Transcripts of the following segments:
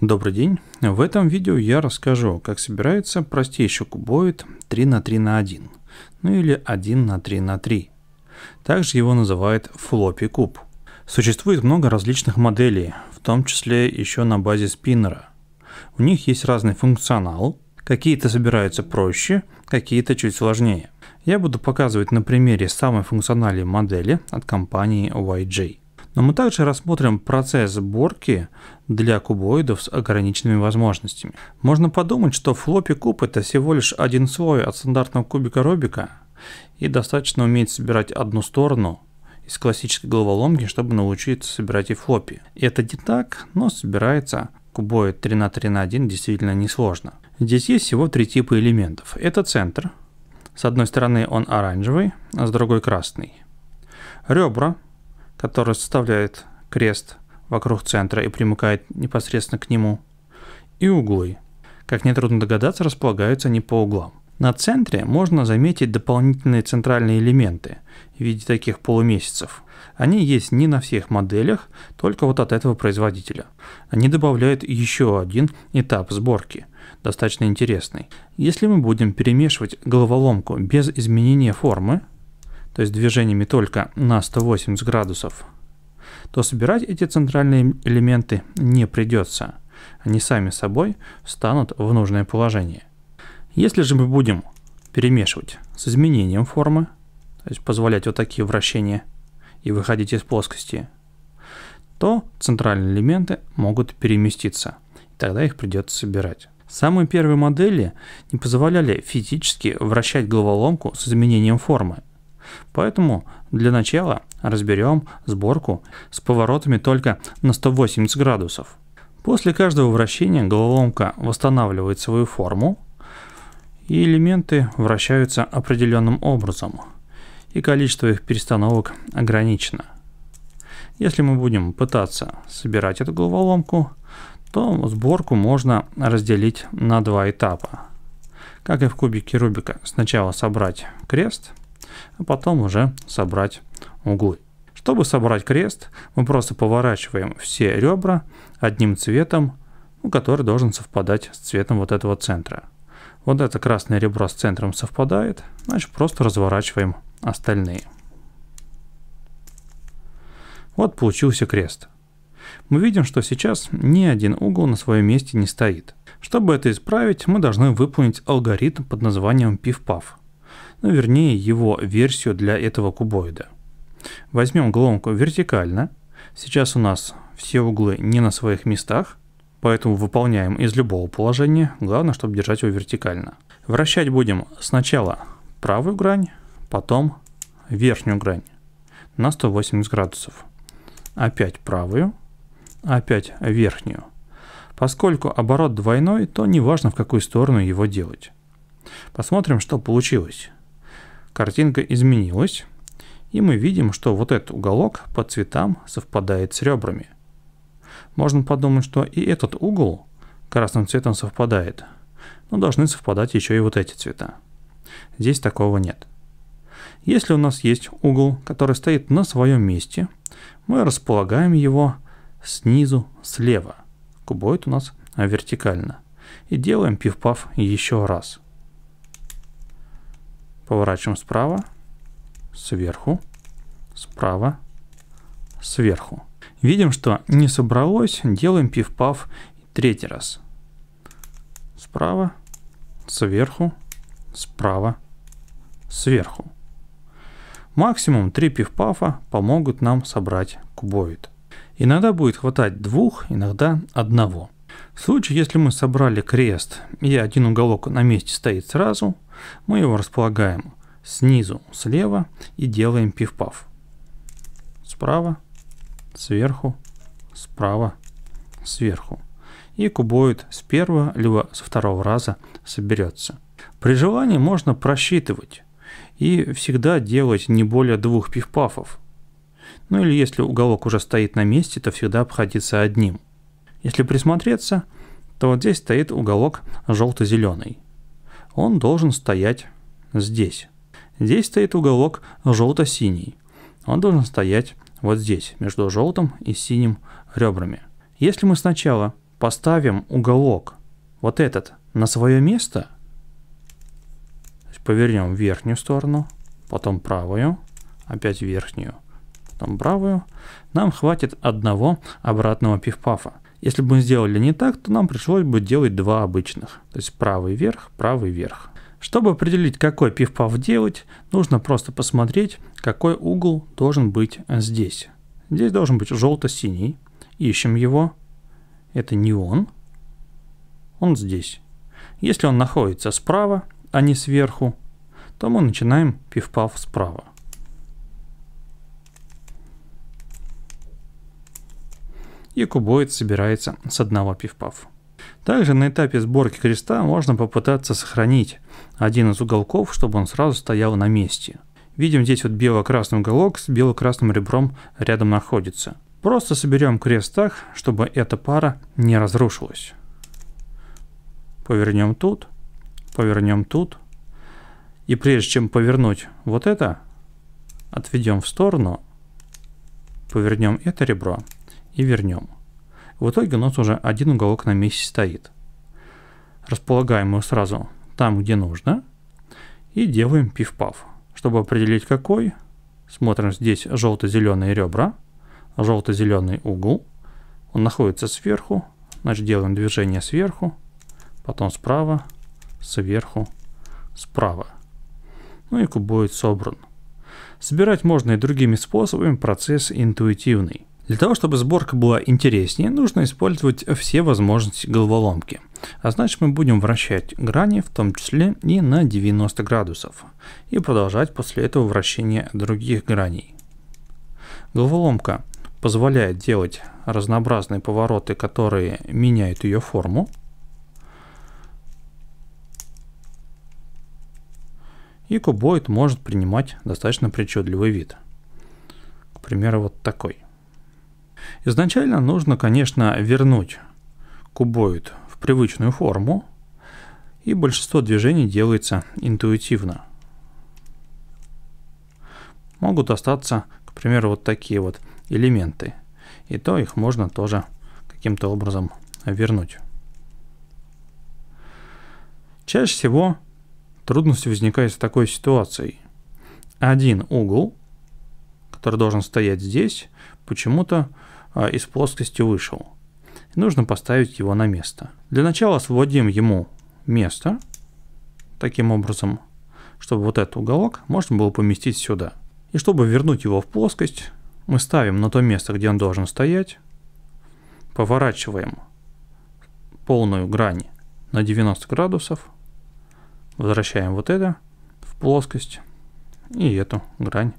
Добрый день! В этом видео я расскажу, как собирается простейший кубоид 3 на 3 на 1, ну или 1 на 3 на 3. Также его называют флоппи куб. Существует много различных моделей, в том числе еще на базе спиннера. У них есть разный функционал, какие-то собираются проще, какие-то чуть сложнее. Я буду показывать на примере самой функциональной модели от компании YJ. Но мы также рассмотрим процесс сборки для кубоидов с ограниченными возможностями. Можно подумать, что флоппи куб это всего лишь один слой от стандартного кубика Рубика, и достаточно уметь собирать одну сторону из классической головоломки, чтобы научиться собирать и флоппи. И это не так, но собирается кубоид 3 на 3 на 1 действительно несложно. Здесь есть всего три типа элементов. Это центр. С одной стороны он оранжевый, а с другой красный. Ребра который составляет крест вокруг центра и примыкает непосредственно к нему, и углы. Как нетрудно догадаться, располагаются они по углам. На центре можно заметить дополнительные центральные элементы в виде таких полумесяцев. Они есть не на всех моделях, только вот от этого производителя. Они добавляют еще один этап сборки, достаточно интересный. Если мы будем перемешивать головоломку без изменения формы, то есть движениями только на 180 градусов, то собирать эти центральные элементы не придется. Они сами собой встанут в нужное положение. Если же мы будем перемешивать с изменением формы, то есть позволять вот такие вращения и выходить из плоскости, то центральные элементы могут переместиться, и тогда их придется собирать. Самые первые модели не позволяли физически вращать головоломку с изменением формы Поэтому для начала разберем сборку с поворотами только на 180 градусов. После каждого вращения головоломка восстанавливает свою форму, и элементы вращаются определенным образом, и количество их перестановок ограничено. Если мы будем пытаться собирать эту головоломку, то сборку можно разделить на два этапа. Как и в кубике Рубика, сначала собрать крест – а потом уже собрать углы. Чтобы собрать крест, мы просто поворачиваем все ребра одним цветом, ну, который должен совпадать с цветом вот этого центра. Вот это красное ребро с центром совпадает, значит просто разворачиваем остальные. Вот получился крест. Мы видим, что сейчас ни один угол на своем месте не стоит. Чтобы это исправить, мы должны выполнить алгоритм под названием PIFPAF ну вернее его версию для этого кубоида. Возьмем головку вертикально. Сейчас у нас все углы не на своих местах, поэтому выполняем из любого положения, главное, чтобы держать его вертикально. Вращать будем сначала правую грань, потом верхнюю грань на 180 градусов. Опять правую, опять верхнюю. Поскольку оборот двойной, то не важно в какую сторону его делать. Посмотрим, что получилось. Картинка изменилась, и мы видим, что вот этот уголок по цветам совпадает с ребрами. Можно подумать, что и этот угол красным цветом совпадает, но должны совпадать еще и вот эти цвета. Здесь такого нет. Если у нас есть угол, который стоит на своем месте, мы располагаем его снизу слева. Кубоид у нас вертикально. И делаем пиф-паф еще раз. Поворачиваем справа, сверху, справа, сверху. Видим, что не собралось, делаем пиф-паф третий раз. Справа, сверху, справа, сверху. Максимум 3 пиф-пафа помогут нам собрать кубоид. Иногда будет хватать двух, иногда одного. В случае, если мы собрали крест и один уголок на месте стоит сразу, мы его располагаем снизу слева и делаем пиф-паф. Справа, сверху, справа, сверху. И кубоид с первого либо со второго раза соберется. При желании можно просчитывать и всегда делать не более двух пиф-пафов. Ну или если уголок уже стоит на месте, то всегда обходиться одним – если присмотреться, то вот здесь стоит уголок желто-зеленый. Он должен стоять здесь. Здесь стоит уголок желто-синий. Он должен стоять вот здесь, между желтым и синим ребрами. Если мы сначала поставим уголок, вот этот, на свое место, повернем верхнюю сторону, потом правую, опять верхнюю, потом правую, нам хватит одного обратного пивпафа. Если бы мы сделали не так, то нам пришлось бы делать два обычных, то есть правый вверх, правый вверх. Чтобы определить, какой пиф-паф делать, нужно просто посмотреть, какой угол должен быть здесь. Здесь должен быть желто-синий. Ищем его. Это не он. Он здесь. Если он находится справа, а не сверху, то мы начинаем пиф-паф справа. и кубоид собирается с одного пивпав. Также на этапе сборки креста можно попытаться сохранить один из уголков, чтобы он сразу стоял на месте. Видим здесь вот бело-красный уголок с бело-красным ребром рядом находится. Просто соберем крест так, чтобы эта пара не разрушилась. Повернем тут, повернем тут. И прежде чем повернуть вот это, отведем в сторону, повернем это ребро и вернем. В итоге у нас уже один уголок на месте стоит. Располагаем его сразу там, где нужно. И делаем пиф-паф. Чтобы определить какой, смотрим здесь желто-зеленые ребра, желто-зеленый угол. Он находится сверху, значит делаем движение сверху, потом справа, сверху, справа. Ну и куб будет собран. Собирать можно и другими способами, процесс интуитивный. Для того, чтобы сборка была интереснее, нужно использовать все возможности головоломки. А значит мы будем вращать грани, в том числе и на 90 градусов, и продолжать после этого вращение других граней. Головоломка позволяет делать разнообразные повороты, которые меняют ее форму. И кубоид может принимать достаточно причудливый вид. К примеру, вот такой. Изначально нужно, конечно, вернуть кубоид в привычную форму, и большинство движений делается интуитивно. Могут остаться, к примеру, вот такие вот элементы, и то их можно тоже каким-то образом вернуть. Чаще всего трудности возникают с такой ситуацией: Один угол, который должен стоять здесь, почему-то а, из плоскости вышел. Нужно поставить его на место. Для начала освободим ему место, таким образом, чтобы вот этот уголок можно было поместить сюда. И чтобы вернуть его в плоскость, мы ставим на то место, где он должен стоять, поворачиваем полную грань на 90 градусов, возвращаем вот это в плоскость и эту грань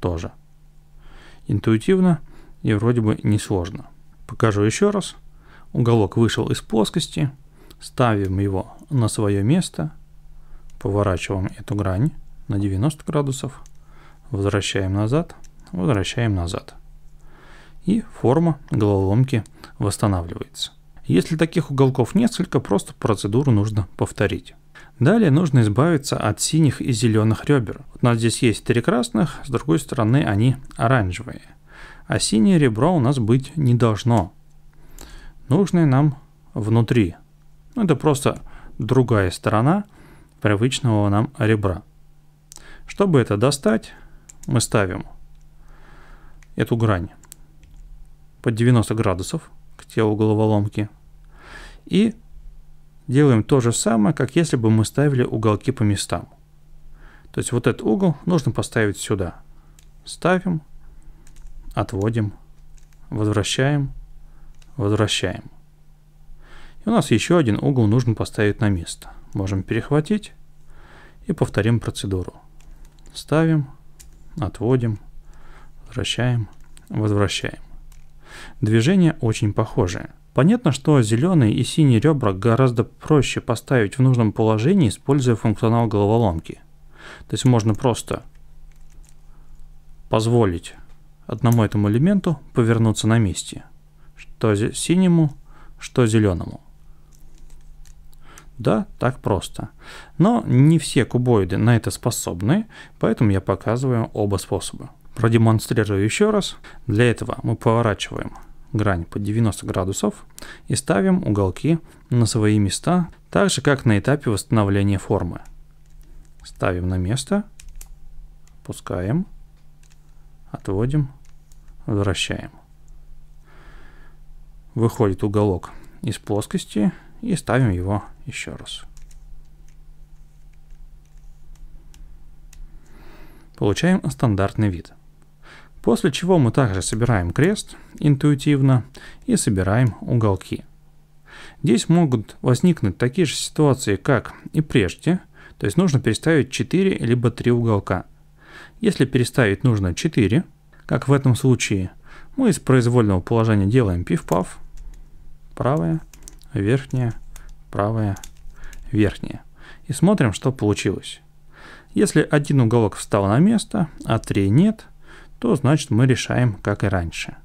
тоже. Интуитивно и вроде бы не сложно. Покажу еще раз. Уголок вышел из плоскости, ставим его на свое место, поворачиваем эту грань на 90 градусов, возвращаем назад, возвращаем назад. И форма головоломки восстанавливается. Если таких уголков несколько, просто процедуру нужно повторить. Далее нужно избавиться от синих и зеленых ребер. У нас здесь есть три красных, с другой стороны они оранжевые а синее ребро у нас быть не должно. Нужное нам внутри. Ну, это просто другая сторона привычного нам ребра. Чтобы это достать, мы ставим эту грань под 90 градусов к телу головоломки и делаем то же самое, как если бы мы ставили уголки по местам. То есть вот этот угол нужно поставить сюда. Ставим отводим, возвращаем, возвращаем. И у нас еще один угол нужно поставить на место. Можем перехватить и повторим процедуру. Ставим, отводим, возвращаем, возвращаем. Движение очень похожее. Понятно, что зеленые и синие ребра гораздо проще поставить в нужном положении, используя функционал головоломки. То есть можно просто позволить одному этому элементу повернуться на месте. Что синему, что зеленому. Да, так просто. Но не все кубоиды на это способны, поэтому я показываю оба способа. Продемонстрирую еще раз. Для этого мы поворачиваем грань под 90 градусов и ставим уголки на свои места, так же как на этапе восстановления формы. Ставим на место, пускаем. Отводим. Возвращаем. Выходит уголок из плоскости и ставим его еще раз. Получаем стандартный вид. После чего мы также собираем крест интуитивно и собираем уголки. Здесь могут возникнуть такие же ситуации, как и прежде, то есть нужно переставить 4 либо 3 уголка – если переставить нужно 4, как в этом случае, мы из произвольного положения делаем пиф-паф, правая, верхняя, правая, верхняя. И смотрим, что получилось. Если один уголок встал на место, а три нет, то значит мы решаем, как и раньше.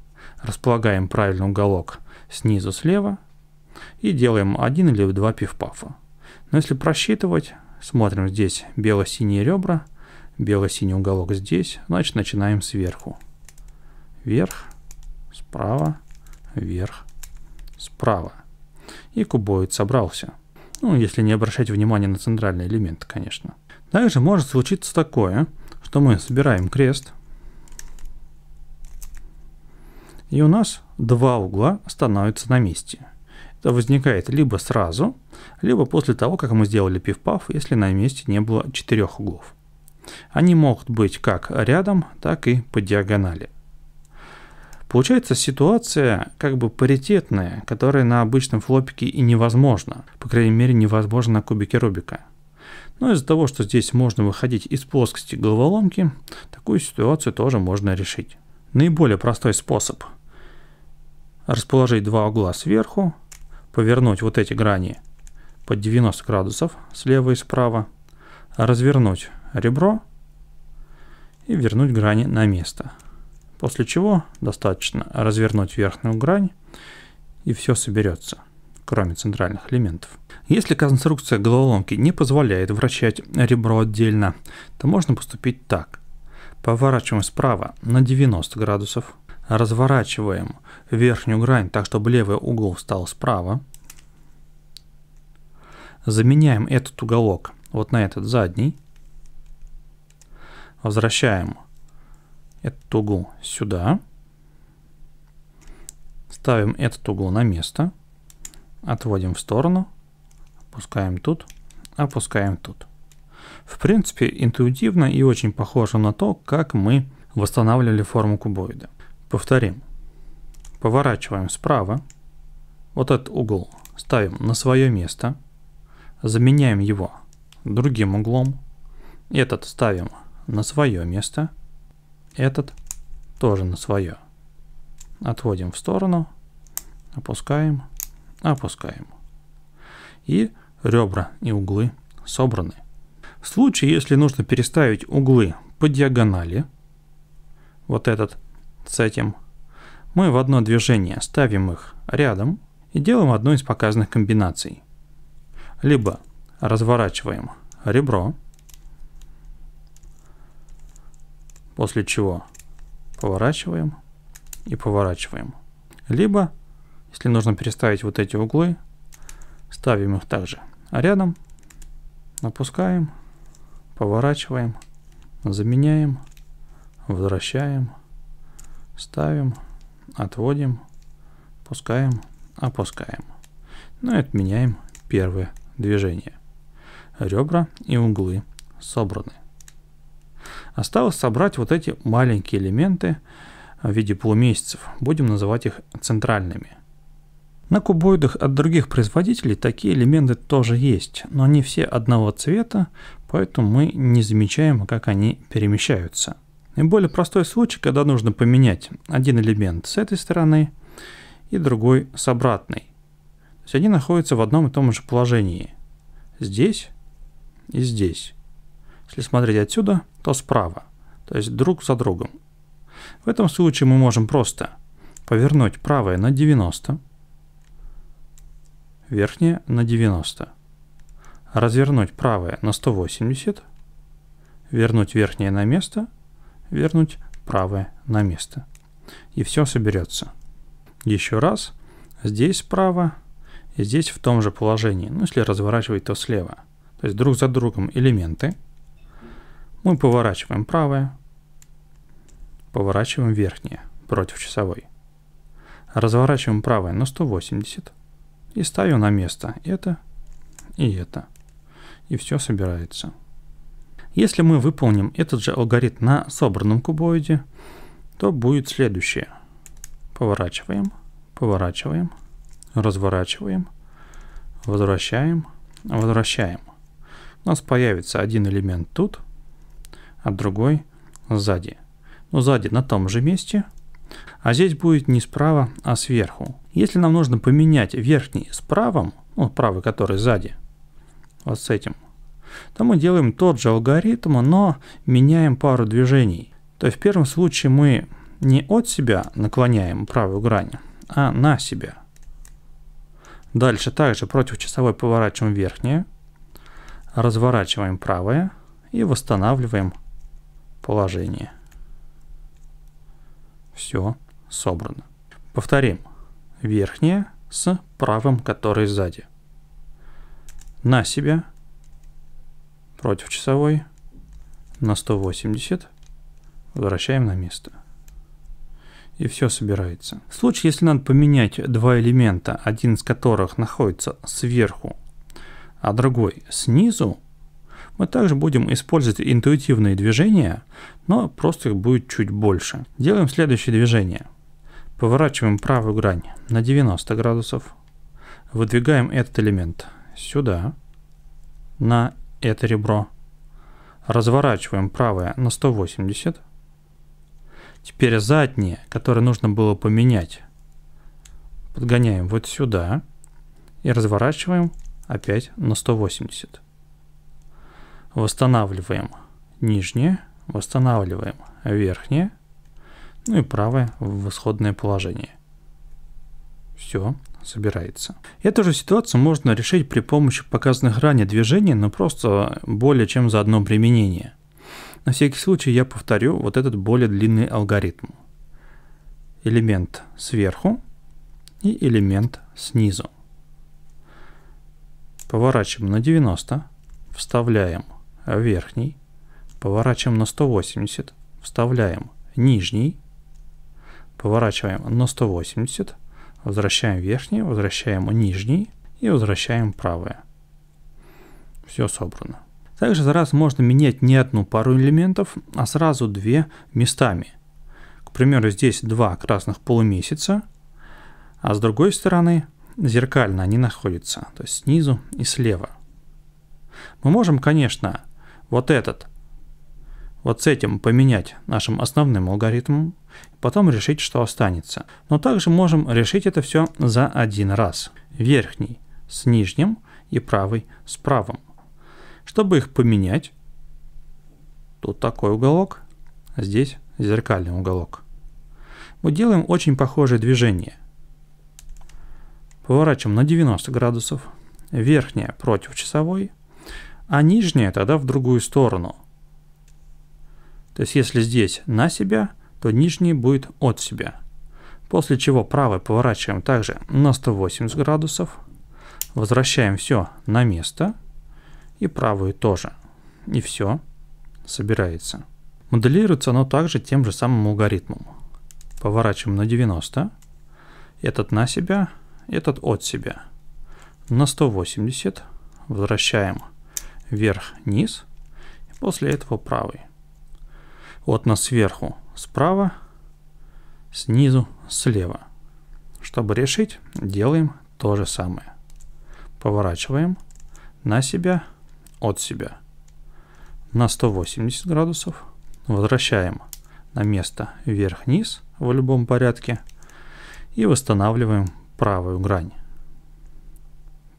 Располагаем правильный уголок снизу слева и делаем один или два пиф-пафа. Но если просчитывать, смотрим здесь бело-синие ребра, бело-синий уголок здесь, значит начинаем сверху. Вверх, справа, вверх, справа. И кубоид собрался. Ну, если не обращать внимания на центральный элемент, конечно. Также может случиться такое, что мы собираем крест, и у нас два угла становятся на месте. Это возникает либо сразу, либо после того, как мы сделали пиф-паф, если на месте не было четырех углов. Они могут быть как рядом, так и по диагонали. Получается ситуация как бы паритетная, которая на обычном флопике и невозможна. По крайней мере, невозможно на кубике Рубика. Но из-за того, что здесь можно выходить из плоскости головоломки, такую ситуацию тоже можно решить. Наиболее простой способ – расположить два угла сверху, повернуть вот эти грани под 90 градусов слева и справа, развернуть ребро и вернуть грани на место. После чего достаточно развернуть верхнюю грань и все соберется, кроме центральных элементов. Если конструкция головоломки не позволяет вращать ребро отдельно, то можно поступить так. Поворачиваем справа на 90 градусов, разворачиваем верхнюю грань так, чтобы левый угол стал справа, заменяем этот уголок вот на этот задний, Возвращаем этот угол сюда. Ставим этот угол на место. Отводим в сторону. Опускаем тут. Опускаем тут. В принципе, интуитивно и очень похоже на то, как мы восстанавливали форму кубоида. Повторим. Поворачиваем справа. Вот этот угол ставим на свое место. Заменяем его другим углом. Этот ставим на свое место. Этот тоже на свое. Отводим в сторону. Опускаем. Опускаем. И ребра и углы собраны. В случае, если нужно переставить углы по диагонали, вот этот с этим, мы в одно движение ставим их рядом и делаем одну из показанных комбинаций. Либо разворачиваем ребро, После чего поворачиваем и поворачиваем. Либо, если нужно переставить вот эти углы, ставим их также. А рядом опускаем, поворачиваем, заменяем, возвращаем, ставим, отводим, пускаем, опускаем. Ну и отменяем первое движение. Ребра и углы собраны. Осталось собрать вот эти маленькие элементы а, в виде полумесяцев. Будем называть их центральными. На кубоидах от других производителей такие элементы тоже есть, но они все одного цвета, поэтому мы не замечаем, как они перемещаются. И более простой случай, когда нужно поменять один элемент с этой стороны и другой с обратной. То есть они находятся в одном и том же положении. Здесь и здесь. Если смотреть отсюда, то справа, то есть друг за другом. В этом случае мы можем просто повернуть правое на 90, верхнее на 90, развернуть правое на 180, вернуть верхнее на место, вернуть правое на место. И все соберется. Еще раз. Здесь справа и здесь в том же положении. Ну, если разворачивать, то слева. То есть друг за другом элементы – мы поворачиваем правое, поворачиваем верхнее против часовой. Разворачиваем правое на 180 и ставим на место это и это. И все собирается. Если мы выполним этот же алгоритм на собранном кубоиде, то будет следующее. Поворачиваем, поворачиваем, разворачиваем, возвращаем, возвращаем. У нас появится один элемент тут – а другой сзади. Но ну, сзади на том же месте, а здесь будет не справа, а сверху. Если нам нужно поменять верхний с правым, ну, правый, который сзади, вот с этим, то мы делаем тот же алгоритм, но меняем пару движений. То есть в первом случае мы не от себя наклоняем правую грань, а на себя. Дальше также против часовой поворачиваем верхнее, разворачиваем правое и восстанавливаем положение. Все собрано. Повторим. Верхнее с правым, который сзади. На себя. Против часовой. На 180. Возвращаем на место и все собирается. В случае, если надо поменять два элемента, один из которых находится сверху, а другой снизу, мы также будем использовать интуитивные движения, но просто их будет чуть больше. Делаем следующее движение. Поворачиваем правую грань на 90 градусов. Выдвигаем этот элемент сюда, на это ребро. Разворачиваем правое на 180. Теперь заднее, которое нужно было поменять, подгоняем вот сюда и разворачиваем опять на 180 восстанавливаем нижнее, восстанавливаем верхнее, ну и правое в исходное положение. Все собирается. Эту же ситуацию можно решить при помощи показанных ранее движений, но просто более чем за одно применение. На всякий случай я повторю вот этот более длинный алгоритм. Элемент сверху и элемент снизу. Поворачиваем на 90, вставляем верхний, поворачиваем на 180, вставляем нижний, поворачиваем на 180, возвращаем верхний, возвращаем нижний и возвращаем правое. Все собрано. Также за раз можно менять не одну пару элементов, а сразу две местами. К примеру, здесь два красных полумесяца, а с другой стороны зеркально они находятся, то есть снизу и слева. Мы можем, конечно, вот этот, вот с этим поменять нашим основным алгоритмом, потом решить, что останется. Но также можем решить это все за один раз. Верхний с нижним и правый с правым. Чтобы их поменять, тут такой уголок, а здесь зеркальный уголок. Мы делаем очень похожее движение. Поворачиваем на 90 градусов. Верхняя против часовой, а нижняя тогда в другую сторону. То есть если здесь на себя, то нижний будет от себя. После чего правый поворачиваем также на 180 градусов, возвращаем все на место и правую тоже. И все собирается. Моделируется оно также тем же самым алгоритмом. Поворачиваем на 90, этот на себя, этот от себя. На 180 возвращаем вверх низ после этого правый. Вот нас сверху справа, снизу слева. Чтобы решить, делаем то же самое. Поворачиваем на себя, от себя на 180 градусов. Возвращаем на место вверх низ в любом порядке. И восстанавливаем правую грань.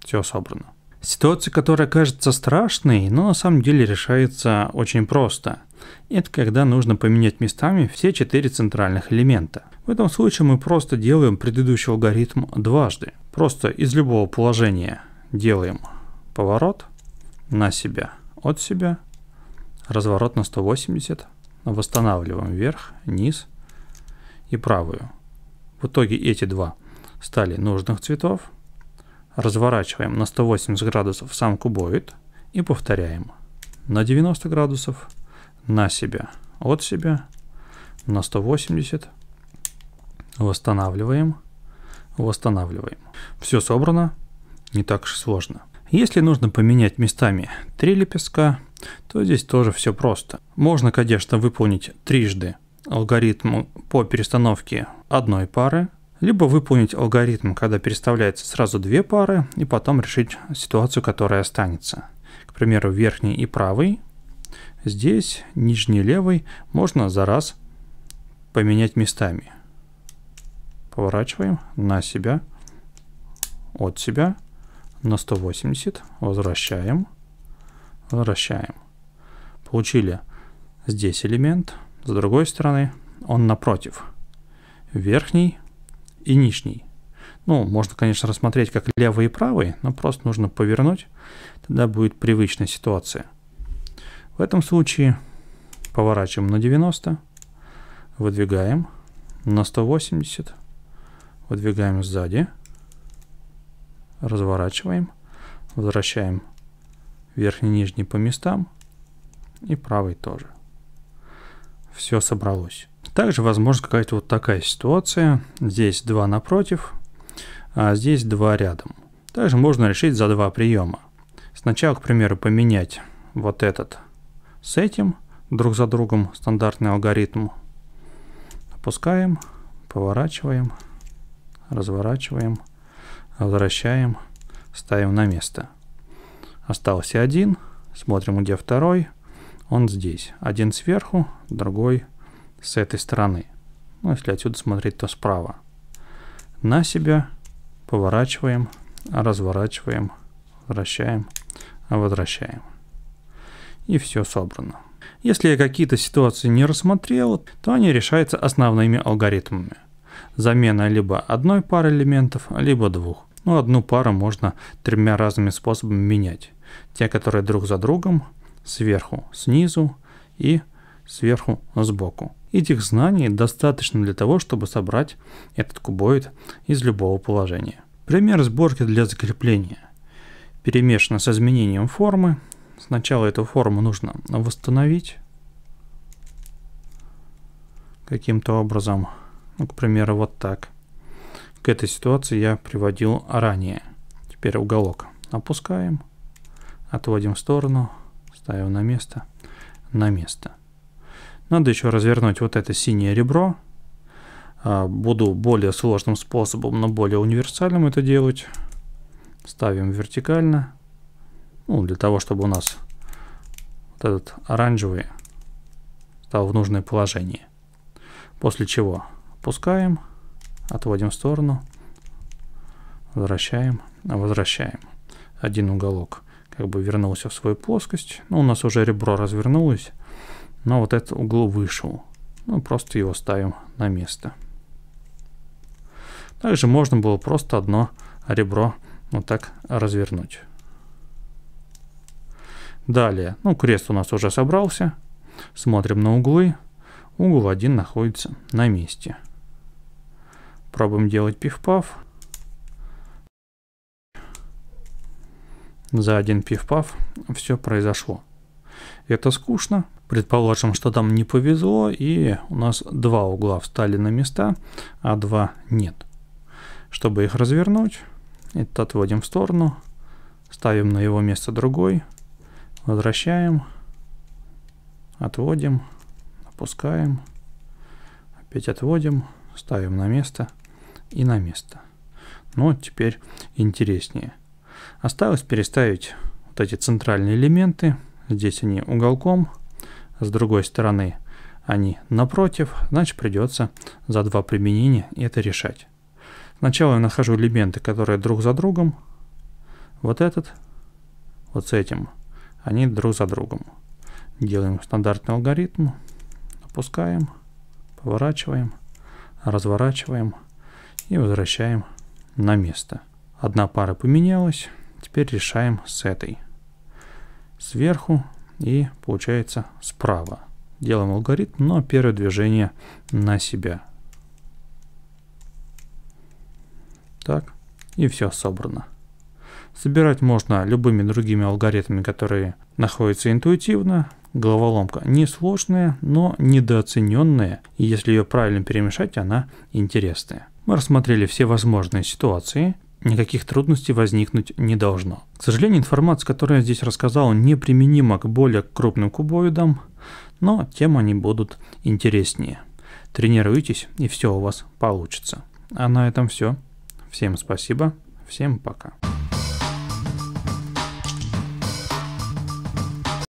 Все собрано. Ситуация, которая кажется страшной, но на самом деле решается очень просто. Это когда нужно поменять местами все четыре центральных элемента. В этом случае мы просто делаем предыдущий алгоритм дважды. Просто из любого положения делаем поворот на себя, от себя, разворот на 180, восстанавливаем вверх, низ и правую. В итоге эти два стали нужных цветов – разворачиваем на 180 градусов сам кубоид и повторяем на 90 градусов, на себя, от себя, на 180, восстанавливаем, восстанавливаем. Все собрано, не так уж сложно. Если нужно поменять местами три лепестка, то здесь тоже все просто. Можно, конечно, выполнить трижды алгоритм по перестановке одной пары либо выполнить алгоритм, когда переставляется сразу две пары, и потом решить ситуацию, которая останется. К примеру, верхний и правый. Здесь нижний и левый можно за раз поменять местами. Поворачиваем на себя, от себя, на 180, возвращаем, возвращаем. Получили здесь элемент, с другой стороны он напротив. Верхний и нижний. Ну, можно, конечно, рассмотреть как левый и правый, но просто нужно повернуть, тогда будет привычная ситуация. В этом случае поворачиваем на 90, выдвигаем на 180, выдвигаем сзади, разворачиваем, возвращаем верхний и нижний по местам и правый тоже. Все собралось. Также возможно какая-то вот такая ситуация. Здесь два напротив, а здесь два рядом. Также можно решить за два приема. Сначала, к примеру, поменять вот этот с этим, друг за другом, стандартный алгоритм. Опускаем, поворачиваем, разворачиваем, возвращаем, ставим на место. Остался один, смотрим, где второй. Он здесь. Один сверху, другой с этой стороны. Ну, если отсюда смотреть, то справа. На себя поворачиваем, разворачиваем, вращаем, возвращаем. И все собрано. Если я какие-то ситуации не рассмотрел, то они решаются основными алгоритмами. Замена либо одной пары элементов, либо двух. Но ну, одну пару можно тремя разными способами менять. Те, которые друг за другом, сверху, снизу и сверху, сбоку. Этих знаний достаточно для того, чтобы собрать этот кубоид из любого положения. Пример сборки для закрепления. Перемешано с изменением формы. Сначала эту форму нужно восстановить каким-то образом. Ну, к примеру, вот так. К этой ситуации я приводил ранее. Теперь уголок опускаем, отводим в сторону, ставим на место, на место. Надо еще развернуть вот это синее ребро. А, буду более сложным способом, но более универсальным это делать. Ставим вертикально. Ну, для того, чтобы у нас вот этот оранжевый стал в нужное положение. После чего опускаем, отводим в сторону, возвращаем, возвращаем. Один уголок как бы вернулся в свою плоскость. Ну, у нас уже ребро развернулось. Но вот этот угол вышел. Ну, просто его ставим на место. Также можно было просто одно ребро вот так развернуть. Далее, ну крест у нас уже собрался. Смотрим на углы. Угол один находится на месте. Пробуем делать пиф-паф. За один пиф-паф все произошло. Это скучно. Предположим, что там не повезло, и у нас два угла встали на места, а два нет. Чтобы их развернуть, этот отводим в сторону, ставим на его место другой, возвращаем, отводим, опускаем, опять отводим, ставим на место и на место. Но ну, теперь интереснее. Осталось переставить вот эти центральные элементы – Здесь они уголком, с другой стороны они напротив, значит придется за два применения это решать. Сначала я нахожу элементы, которые друг за другом, вот этот, вот с этим, они друг за другом. Делаем стандартный алгоритм, опускаем, поворачиваем, разворачиваем и возвращаем на место. Одна пара поменялась, теперь решаем с этой сверху и получается справа. Делаем алгоритм, но первое движение на себя. Так, и все собрано. Собирать можно любыми другими алгоритмами, которые находятся интуитивно. Головоломка несложная, но недооцененная, и если ее правильно перемешать, она интересная. Мы рассмотрели все возможные ситуации, никаких трудностей возникнуть не должно. К сожалению, информация, которую я здесь рассказал, не применима к более крупным кубоидам, но тем они будут интереснее. Тренируйтесь, и все у вас получится. А на этом все. Всем спасибо, всем пока.